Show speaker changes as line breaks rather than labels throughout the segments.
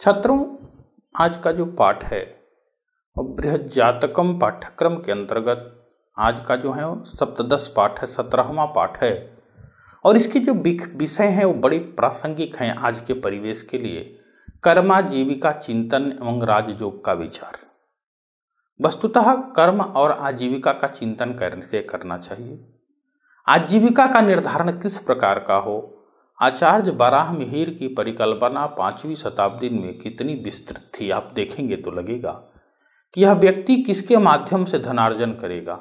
छात्रों आज का जो पाठ है वो बृहद जातकम पाठ्यक्रम के अंतर्गत आज का जो है सप्तदश पाठ है सत्रहवा पाठ है और इसके जो विषय हैं वो बड़े प्रासंगिक हैं आज के परिवेश के लिए कर्मा जीविका चिंतन एवं राजयोग का विचार वस्तुतः कर्म और आजीविका का चिंतन करने से करना चाहिए आजीविका का निर्धारण किस प्रकार का हो आचार्य बराहमिहिर की परिकल्पना पांचवी शताब्दी में कितनी विस्तृत थी आप देखेंगे तो लगेगा कि यह व्यक्ति किसके माध्यम से धनार्जन करेगा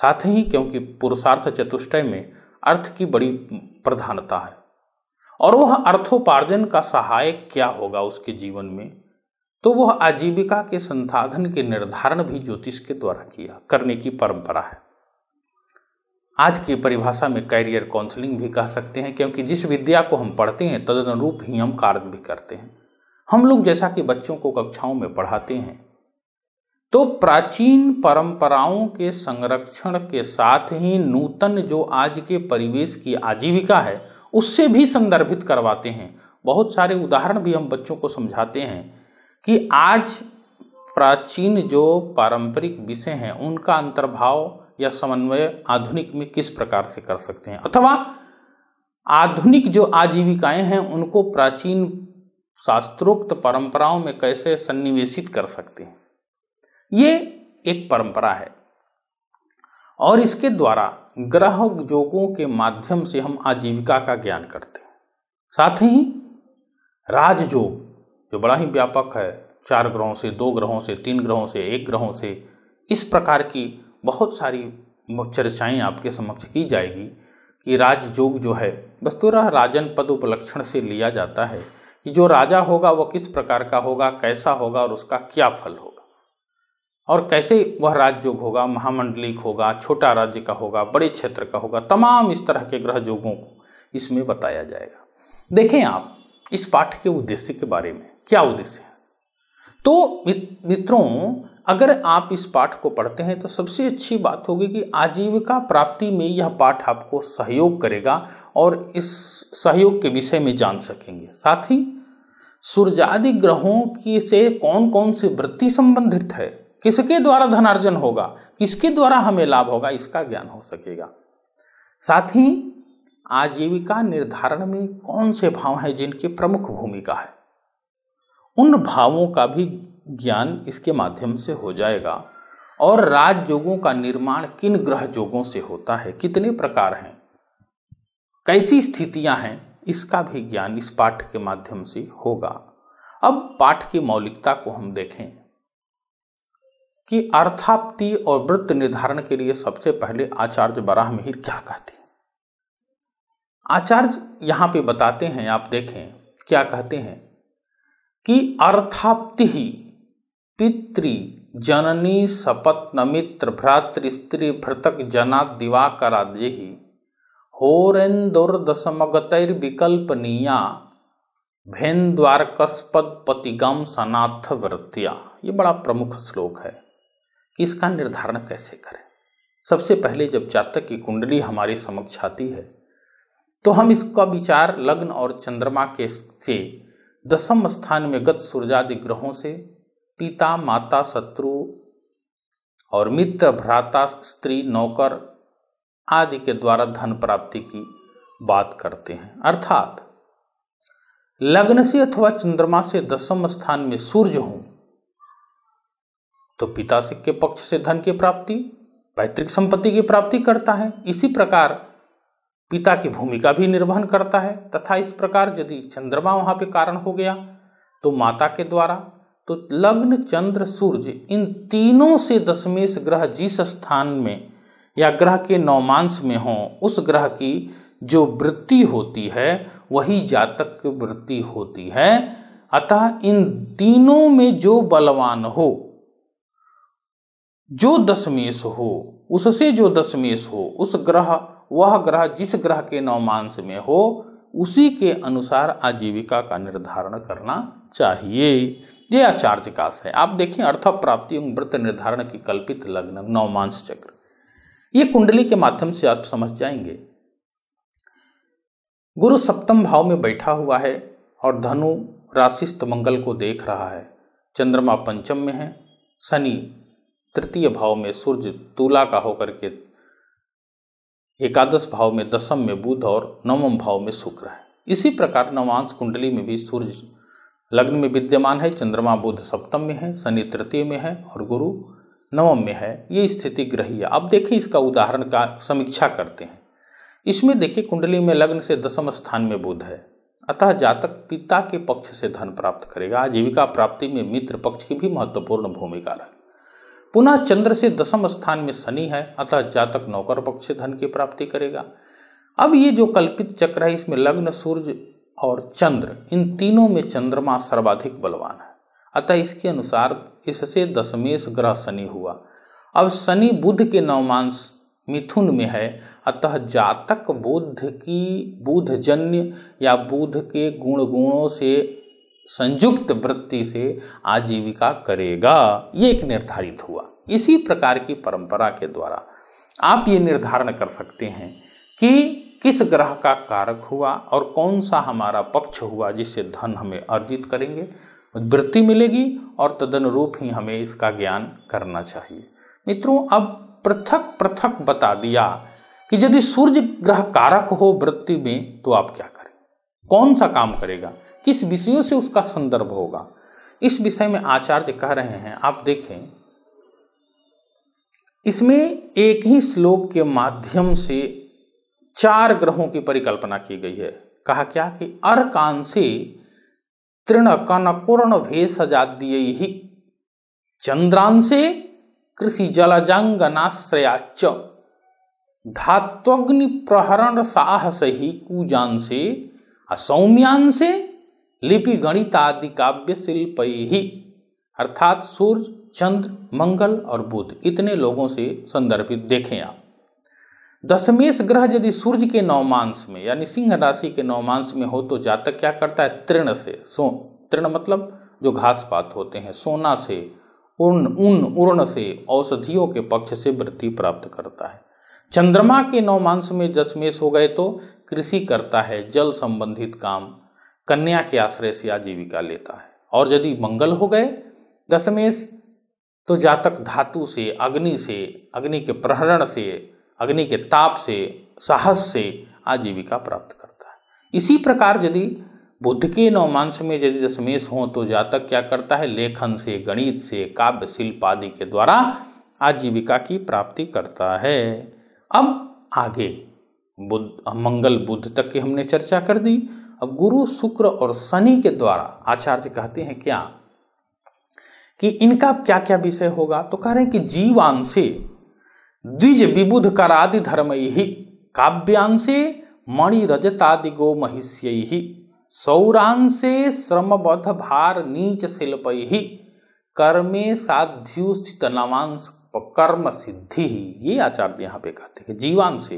साथ ही क्योंकि पुरुषार्थ चतुष्टय में अर्थ की बड़ी प्रधानता है और वह अर्थोपार्जन का सहायक क्या होगा उसके जीवन में तो वह आजीविका के संसाधन के निर्धारण भी ज्योतिष के द्वारा किया करने की परंपरा है आज की परिभाषा में कैरियर काउंसलिंग भी कह सकते हैं क्योंकि जिस विद्या को हम पढ़ते हैं तदनुरूप ही हम कार्य भी करते हैं हम लोग जैसा कि बच्चों को कक्षाओं में पढ़ाते हैं तो प्राचीन परंपराओं के संरक्षण के साथ ही नूतन जो आज के परिवेश की आजीविका है उससे भी संदर्भित करवाते हैं बहुत सारे उदाहरण भी हम बच्चों को समझाते हैं कि आज प्राचीन जो पारंपरिक विषय हैं उनका अंतर्भाव या समन्वय आधुनिक में किस प्रकार से कर सकते हैं अथवा आधुनिक जो आजीविकाएं हैं उनको प्राचीन शास्त्रोक्त परंपराओं में कैसे सन्निवेशित कर सकते हैं ये एक परंपरा है और इसके द्वारा ग्रह जोगों के माध्यम से हम आजीविका का ज्ञान करते हैं साथ ही राजजोग जो बड़ा ही व्यापक है चार ग्रहों से दो ग्रहों से तीन ग्रहों से एक ग्रहों से इस प्रकार की बहुत सारी चर्चाएं आपके समक्ष की जाएगी कि राजयोग जो है वस्तुरा राजन पद उपलक्षण से लिया जाता है कि जो राजा होगा वह किस प्रकार का होगा कैसा होगा और उसका क्या फल होगा और कैसे वह राजयोग होगा महामंडलिक होगा छोटा राज्य का होगा बड़े क्षेत्र का होगा तमाम इस तरह के ग्रह योगों को इसमें बताया जाएगा देखें आप इस पाठ के उद्देश्य के बारे में क्या उद्देश्य है तो मित्रों अगर आप इस पाठ को पढ़ते हैं तो सबसे अच्छी बात होगी कि आजीविका प्राप्ति में यह पाठ आपको सहयोग करेगा और इस सहयोग के विषय में जान सकेंगे साथ ही सूर्यादि ग्रहों की से कौन कौन सी वृत्ति संबंधित है किसके द्वारा धनार्जन होगा किसके द्वारा हमें लाभ होगा इसका ज्ञान हो सकेगा साथ ही आजीविका निर्धारण में कौन से भाव हैं जिनकी प्रमुख भूमिका है उन भावों का भी ज्ञान इसके माध्यम से हो जाएगा और राज योगों का निर्माण किन ग्रह योगों से होता है कितने प्रकार हैं कैसी स्थितियां हैं इसका भी ज्ञान इस पाठ के माध्यम से होगा अब पाठ की मौलिकता को हम देखें कि अर्थाप्ति और वृत्त निर्धारण के लिए सबसे पहले आचार्य बराह मिहिर क्या कहते हैं आचार्य यहां पे बताते हैं आप देखें क्या कहते हैं कि अर्थाप्ति ही पितृ जननी सपत नमित्र भ्रातृ स्त्री भृतक जना दिवाकरा देहि होरेन्दुर्दशमगतैर्विकल्पनीया भेन्द्वारकस्पद पतिगम सनाथ वृत्तिया ये बड़ा प्रमुख श्लोक है कि इसका निर्धारण कैसे करें सबसे पहले जब जातक की कुंडली हमारे समक्ष आती है तो हम इसका विचार लग्न और चंद्रमा के से दसम स्थान में गत सूर्यादि ग्रहों से पिता माता शत्रु और मित्र भ्राता स्त्री नौकर आदि के द्वारा धन प्राप्ति की बात करते हैं अर्थात लग्न से अथवा चंद्रमा से दसम स्थान में सूर्य हो तो पिता से के पक्ष से धन की प्राप्ति पैतृक संपत्ति की प्राप्ति करता है इसी प्रकार पिता की भूमिका भी निर्वहन करता है तथा इस प्रकार यदि चंद्रमा वहां पे कारण हो गया तो माता के द्वारा तो लग्न चंद्र सूर्य इन तीनों से दशमेश ग्रह जिस स्थान में या ग्रह के नौमांस में हों उस ग्रह की जो वृत्ति होती है वही जातक वृत्ति होती है अतः इन तीनों में जो बलवान हो जो दशमेश हो उससे जो दशमेश हो उस ग्रह वह ग्रह जिस ग्रह के नौमांस में हो उसी के अनुसार आजीविका का निर्धारण करना चाहिए ये आचार्य काश है आप देखें अर्थ प्राप्ति एवं व्रत निर्धारण की कल्पित लग्न नवमांस चक्र ये कुंडली के माध्यम से आप समझ जाएंगे गुरु सप्तम भाव में बैठा हुआ है और धनु राशिस्त मंगल को देख रहा है चंद्रमा पंचम में है शनि तृतीय भाव में सूर्य तुला का होकर के एकादश भाव में दशम में बुध और नवम भाव में शुक्र है इसी प्रकार नवांश कुंडली में भी सूर्य लग्न में विद्यमान है चंद्रमा बुध सप्तम में है शनि तृतीय में है और गुरु नवम में है ये स्थिति ग्रही है अब देखिए इसका उदाहरण का समीक्षा करते हैं इसमें देखिए कुंडली में लग्न से दसम स्थान में बुध है अतः जातक पिता के पक्ष से धन प्राप्त करेगा आजीविका प्राप्ति में मित्र पक्ष की भी महत्वपूर्ण भूमिका रहे पुनः चंद्र से दसम स्थान में शनि है अतः जातक नौकर पक्ष से धन की प्राप्ति करेगा अब ये जो कल्पित चक्र है इसमें लग्न सूर्य और चंद्र इन तीनों में चंद्रमा सर्वाधिक बलवान है अतः इसके अनुसार इससे दशमेश ग्रह शनि हुआ अब शनि बुद्ध के नवमांश मिथुन में है अतः जातक बुद्ध की जन्य या बुद्ध के गुण गुणों से संयुक्त वृत्ति से आजीविका करेगा ये एक निर्धारित हुआ इसी प्रकार की परंपरा के द्वारा आप ये निर्धारण कर सकते हैं कि किस ग्रह का कारक हुआ और कौन सा हमारा पक्ष हुआ जिससे धन हमें अर्जित करेंगे वृत्ति मिलेगी और तदनुरूप ही हमें इसका ज्ञान करना चाहिए मित्रों अब पृथक पृथक बता दिया कि यदि सूर्य ग्रह कारक हो वृत्ति में तो आप क्या करें कौन सा काम करेगा किस विषयों से उसका संदर्भ होगा इस विषय में आचार्य कह रहे हैं आप देखें इसमें एक ही श्लोक के माध्यम से चार ग्रहों की परिकल्पना की गई है कहा क्या कि अर्कांसी तृण कन कुर्ण भेषजाद्य ही चंद्रांशे कृषि जलजांगनाश्रयाच धात्वग्नि प्रहरण साहस ही कूजांशे असौम्यांशे लिपि गणितादि काव्य शिल्प ही अर्थात सूर्य चंद्र मंगल और बुध इतने लोगों से संदर्भित देखें आप दशमेश ग्रह यदि सूर्य के नवमांश में यानी सिंह राशि के नवमांश में हो तो जातक क्या करता है तृण से सो तृण मतलब जो घास पात होते हैं सोना से उर्ण उन उर्ण से औषधियों के पक्ष से वृत्ति प्राप्त करता है चंद्रमा के नवमांश में दशमेश हो गए तो कृषि करता है जल संबंधित काम कन्या के आश्रय से आजीविका लेता है और यदि मंगल हो गए दशमेश तो जातक धातु से अग्नि से अग्नि के प्रहरण से अग्नि के ताप से साहस से आजीविका प्राप्त करता है इसी प्रकार यदि बुद्ध के नवमांस में यदि दशमेश हो तो जातक क्या करता है लेखन से गणित से काव्य शिल्प आदि के द्वारा आजीविका की प्राप्ति करता है अब आगे बुद्ध मंगल बुद्ध तक की हमने चर्चा कर दी अब गुरु शुक्र और शनि के द्वारा आचार्य कहते हैं क्या कि इनका क्या क्या विषय होगा तो कह रहे हैं कि जीवान से द्विज विबुध करादि धर्म ही काव्यांशे गो महिष्य सौरांशे श्रमबद्ध भार नीच शिल्प कर्मे साध्युस्थित नवांश कर्म सिद्धि ये आचार्य यहाँ पे कहते हैं जीवान से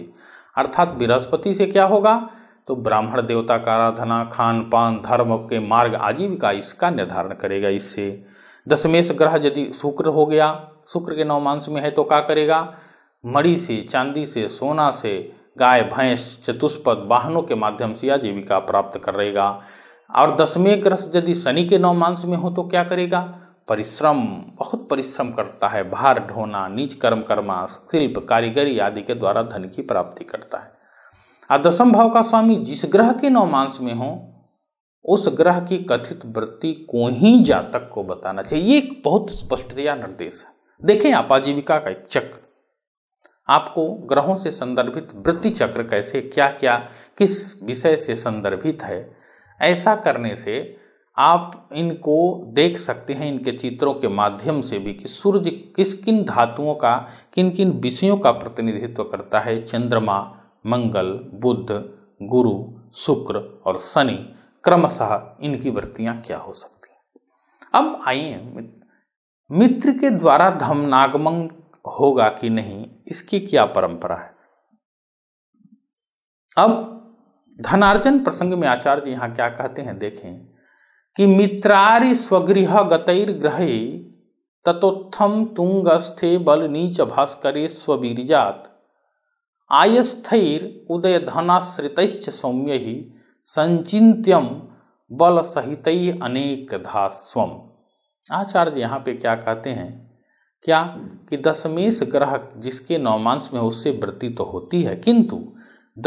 अर्थात बृहस्पति से क्या होगा तो ब्राह्मण देवता का आराधना खान पान धर्म के मार्ग आजीविका इसका निर्धारण करेगा इससे दशमेश ग्रह यदि शुक्र हो गया शुक्र के नवमांश में है तो क्या करेगा मड़ी से चांदी से सोना से गाय भैंस चतुष्पद वाहनों के माध्यम से आजीविका प्राप्त कर रहेगा और दसवें ग्रह यदि शनि के मांस में हो तो क्या करेगा परिश्रम बहुत परिश्रम करता है भार ढोना नीच कर्म कर्मा शिल्प कारीगरी आदि के द्वारा धन की प्राप्ति करता है और दसम भाव का स्वामी जिस ग्रह के मांस में हो उस ग्रह की कथित वृत्ति को ही जातक को बताना चाहिए ये एक बहुत स्पष्टतया निर्देश है देखें आप आजीविका का एक चक्र आपको ग्रहों से संदर्भित वृत्ति चक्र कैसे क्या क्या किस विषय से संदर्भित है ऐसा करने से आप इनको देख सकते हैं इनके चित्रों के माध्यम से भी कि सूर्य किस किन धातुओं का किन किन विषयों का प्रतिनिधित्व करता है चंद्रमा मंगल बुध गुरु शुक्र और शनि क्रमशः इनकी वृत्तियाँ क्या हो सकती हैं अब आइए मित्र के द्वारा धमनागमन होगा कि नहीं इसकी क्या परंपरा है अब धनार्जन प्रसंग में आचार्य यहां क्या कहते हैं देखें कि मित्रारी स्वगृह गतिर ग्रहे ततोत्थम तुंगस्थे बल नीच भास्करे स्वीरजात आयस्थर उदय धनाश्रित सौम्य ही संचित्यम बल सहित अनेक स्व आचार्य यहाँ पे क्या कहते हैं क्या कि दशमेश ग्रह जिसके नवमांश में उससे वृत्ति तो होती है किंतु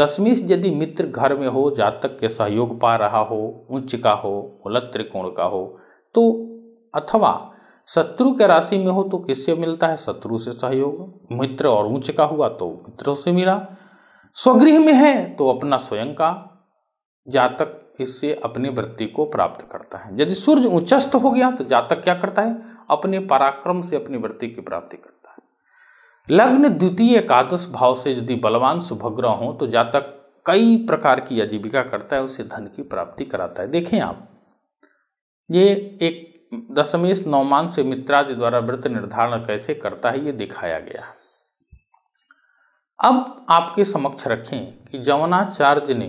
दशमेश यदि मित्र घर में हो जातक के सहयोग पा रहा हो उच्च का हो उलत त्रिकोण का हो तो अथवा शत्रु के राशि में हो तो किससे मिलता है शत्रु से सहयोग मित्र और उच्च का हुआ तो मित्रों से मिला स्वगृह में है तो अपना स्वयं का जातक इससे अपनी वृत्ति को प्राप्त करता है यदि सूर्य उच्चस्त हो गया तो जातक क्या करता है अपने पराक्रम से अपनी वृत्ति की प्राप्ति करता है लग्न द्वितीय एकादश भाव से यदि बलवान सुभग्रह हो तो जातक कई प्रकार की आजीविका करता है उसे धन की प्राप्ति कराता है देखें आप ये एक दशमेश नवमान से मित्रादि द्वारा व्रत निर्धारण कैसे करता है ये दिखाया गया अब आपके समक्ष रखें कि जमुनाचार्य ने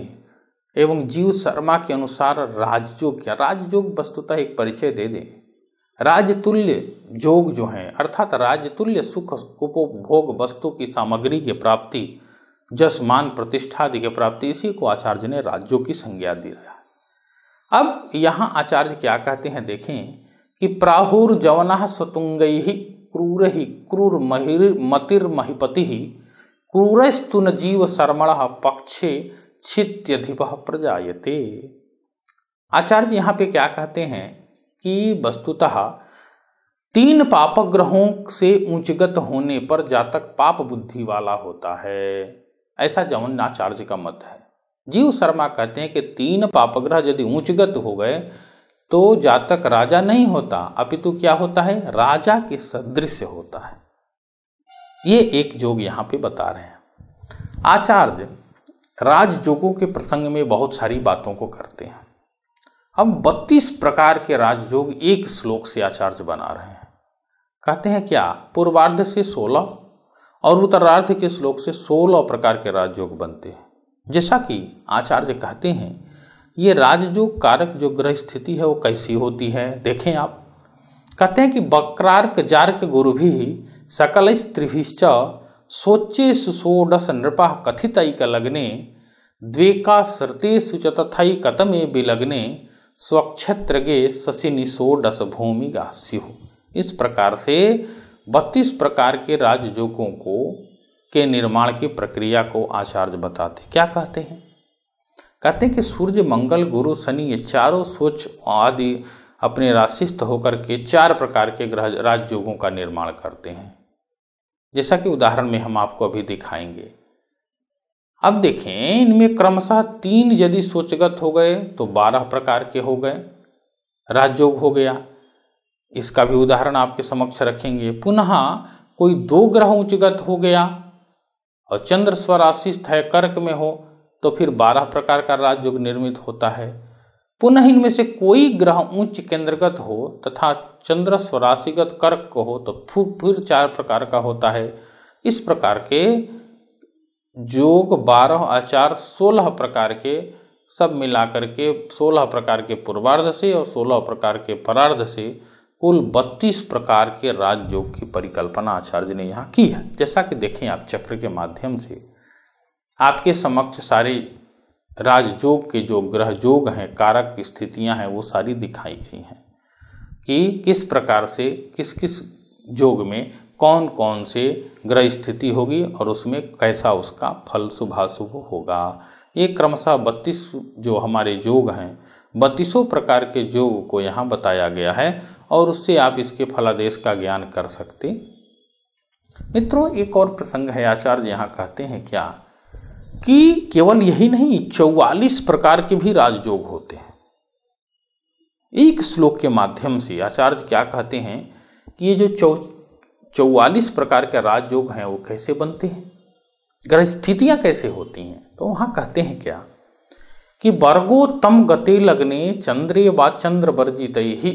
एवं जीव शर्मा के अनुसार राजयोग क्या राजयोग वस्तुतः एक परिचय दे दें राजतुल्य जोग जो हैं अर्थात राजतुल्य सुख उपभोग वस्तु की सामग्री की प्राप्ति जस मान प्रतिष्ठा आदि की प्राप्ति इसी को आचार्य ने राज्यों की संज्ञा दी है अब यहाँ आचार्य क्या कहते हैं देखें कि प्राहुर जवना सतुंग ही क्रूर ही क्रूर महिर मतिर महिपति ही क्रूरस्तुन जीव शर्मण पक्षे छित्यधिप प्रजायते आचार्य यहाँ पे क्या कहते हैं कि वस्तुतः तीन ग्रहों से ऊंचगत होने पर जातक पाप बुद्धि वाला होता है ऐसा आचार्य का मत है जीव शर्मा कहते हैं कि तीन पापग्रह यदि ऊंचगत हो गए तो जातक राजा नहीं होता अपितु क्या होता है राजा के सदृश होता है ये एक जोग यहाँ पे बता रहे हैं आचार्य राजयोगों के प्रसंग में बहुत सारी बातों को करते हैं हम 32 प्रकार के राजयोग एक श्लोक से आचार्य बना रहे हैं कहते हैं क्या पूर्वार्ध से 16 और उत्तरार्ध के श्लोक से 16 प्रकार के राजयोग बनते हैं जैसा कि आचार्य कहते हैं ये राजयोग कारक जो ग्रह स्थिति है वो कैसी होती है देखें आप कहते हैं कि बकरार्क जार्क गुरु भी सकल स्त्रिभिश्च सोचे सुषोडस नृपा कथित लग्ने द्वेका श्रुतेषु च कतमे विलग्ने स्वक्षत्रगे शशि निषोडस भूमि गास्यु इस प्रकार से बत्तीस प्रकार के राजयोगों को के निर्माण की प्रक्रिया को आचार्य बताते क्या कहते हैं कहते हैं कि सूर्य मंगल गुरु शनि ये चारों सोच आदि अपने राशिस्थ होकर के चार प्रकार के ग्रह राजयोगों का निर्माण करते हैं जैसा कि उदाहरण में हम आपको अभी दिखाएंगे अब देखें इनमें क्रमशः तीन यदि सोचगत हो गए तो बारह प्रकार के हो गए राजयोग हो गया इसका भी उदाहरण आपके समक्ष रखेंगे पुनः कोई दो ग्रह उच्चगत हो गया और चंद्र स्वराशि स्थय कर्क में हो तो फिर बारह प्रकार का राजयोग निर्मित होता है पुनः इनमें से कोई ग्रह उच्च केंद्रगत हो तथा चंद्र स्वराशिगत कर्क को हो तो फिर फिर चार प्रकार का होता है इस प्रकार के योग बारह आचार सोलह प्रकार के सब मिलाकर के सोलह प्रकार के पूर्वार्ध से और सोलह प्रकार के परार्ध से कुल बत्तीस प्रकार के राजयोग की परिकल्पना आचार्य ने यहाँ की है जैसा कि देखें आप चक्र के माध्यम से आपके समक्ष सारे राजयोग के जो ग्रह योग हैं कारक स्थितियां हैं वो सारी दिखाई गई हैं कि किस प्रकार से किस किस योग में कौन कौन से ग्रह स्थिति होगी और उसमें कैसा उसका फल शुभाशुभ होगा ये क्रमशः बत्तीस जो हमारे योग हैं बत्तीसों प्रकार के योग को यहाँ बताया गया है और उससे आप इसके फलादेश का ज्ञान कर सकते मित्रों एक और प्रसंग है आचार्य यहाँ कहते हैं क्या कि केवल यही नहीं चौवालीस प्रकार के भी राजयोग होते हैं एक श्लोक के माध्यम से आचार्य क्या कहते हैं कि ये जो चौ चौवालीस प्रकार के राजयोग हैं वो कैसे बनते हैं ग्रह स्थितियाँ कैसे होती हैं तो वहाँ कहते हैं क्या कि वर्गो तम गति लगने चंद्रे व चंद्र वर्जित ही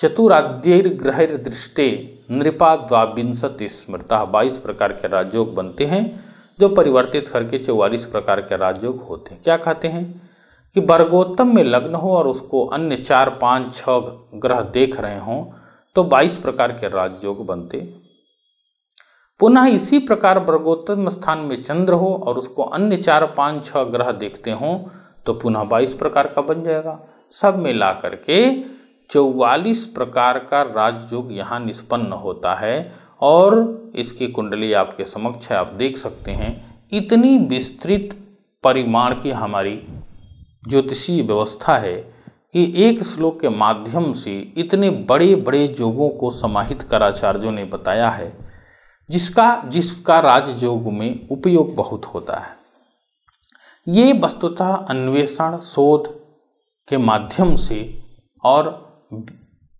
चतुराद्यर्ग्रहर दृष्टि नृपा द्वाविंशति स्मृता बाईस प्रकार के राजयोग बनते हैं जो परिवर्तित करके चौवालीस प्रकार के राजयोग होते हैं क्या कहते हैं कि वर्गोत्तम में लग्न हो और उसको अन्य चार पाँच छ ग्रह देख रहे हों तो बाईस प्रकार के राजयोग बनते पुनः इसी प्रकार वर्गोत्तम स्थान में चंद्र हो और उसको अन्य चार पाँच छ ग्रह देखते हों तो पुनः बाईस प्रकार का बन जाएगा सब मिला करके चौवालीस प्रकार का राजयोग यहाँ निष्पन्न होता है और इसकी कुंडली आपके समक्ष है आप देख सकते हैं इतनी विस्तृत परिमाण की हमारी ज्योतिषीय व्यवस्था है कि एक श्लोक के माध्यम से इतने बड़े बड़े योगों को समाहित कराचार्यों ने बताया है जिसका जिसका राजयोग में उपयोग बहुत होता है ये वस्तुतः अन्वेषण शोध के माध्यम से और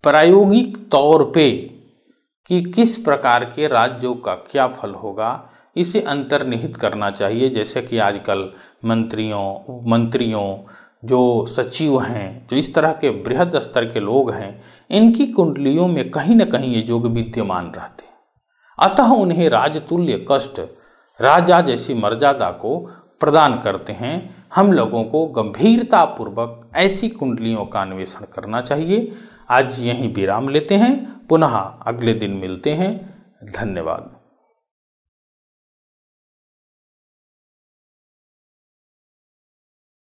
प्रायोगिक तौर पे कि किस प्रकार के राज्यों का क्या फल होगा इसे अंतर्निहित करना चाहिए जैसे कि आजकल मंत्रियों मंत्रियों जो सचिव हैं जो इस तरह के बृहद स्तर के लोग हैं इनकी कुंडलियों में कहीं ना कहीं ये योग विद्यमान रहते अतः उन्हें राजतुल्य कष्ट राजा जैसी मर्यादा को प्रदान करते हैं हम लोगों को गंभीरतापूर्वक ऐसी कुंडलियों का अन्वेषण करना चाहिए आज यहीं विराम लेते हैं पुनः अगले दिन मिलते हैं धन्यवाद